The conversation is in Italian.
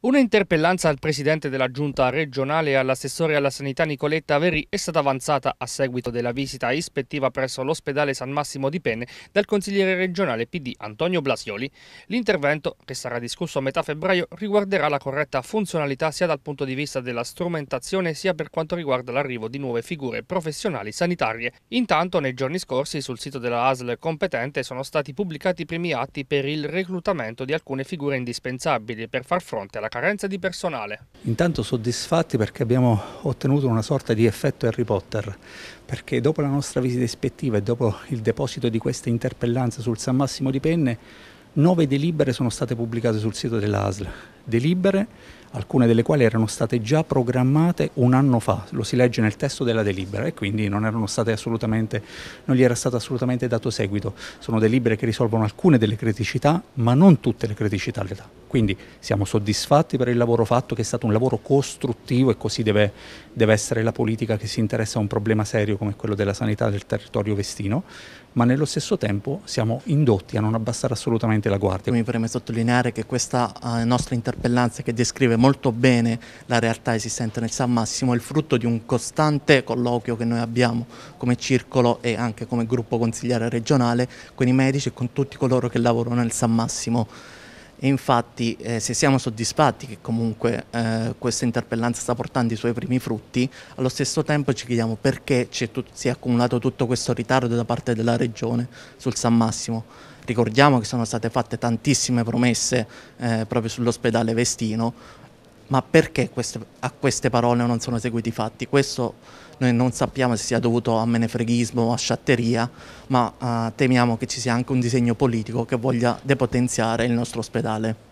Una interpellanza al presidente della giunta regionale e all'assessore alla sanità Nicoletta Verì è stata avanzata a seguito della visita ispettiva presso l'ospedale San Massimo di Penne dal consigliere regionale PD Antonio Blasioli. L'intervento, che sarà discusso a metà febbraio, riguarderà la corretta funzionalità sia dal punto di vista della strumentazione sia per quanto riguarda l'arrivo di nuove figure professionali sanitarie. Intanto nei giorni scorsi sul sito della ASL competente sono stati pubblicati i primi atti per il reclutamento di alcune figure indispensabili per far fronte alla la carenza di personale. Intanto soddisfatti perché abbiamo ottenuto una sorta di effetto Harry Potter, perché dopo la nostra visita ispettiva e dopo il deposito di questa interpellanza sul San Massimo di Penne, nove delibere sono state pubblicate sul sito dell'ASL delibere, alcune delle quali erano state già programmate un anno fa, lo si legge nel testo della delibera e quindi non, non gli era stato assolutamente dato seguito. Sono delibere che risolvono alcune delle criticità, ma non tutte le criticità all'età. Quindi siamo soddisfatti per il lavoro fatto, che è stato un lavoro costruttivo e così deve, deve essere la politica che si interessa a un problema serio come quello della sanità del territorio vestino, ma nello stesso tempo siamo indotti a non abbassare assolutamente la guardia. Mi preme sottolineare che questa eh, nostra interpretazione un'interpellanza che descrive molto bene la realtà esistente nel San Massimo, il frutto di un costante colloquio che noi abbiamo come circolo e anche come gruppo consigliere regionale con i medici e con tutti coloro che lavorano nel San Massimo. E infatti eh, se siamo soddisfatti che comunque eh, questa interpellanza sta portando i suoi primi frutti, allo stesso tempo ci chiediamo perché è si è accumulato tutto questo ritardo da parte della Regione sul San Massimo. Ricordiamo che sono state fatte tantissime promesse eh, proprio sull'ospedale Vestino, ma perché queste, a queste parole non sono eseguiti i fatti? Questo noi non sappiamo se sia dovuto a menefreghismo o a sciatteria, ma uh, temiamo che ci sia anche un disegno politico che voglia depotenziare il nostro ospedale.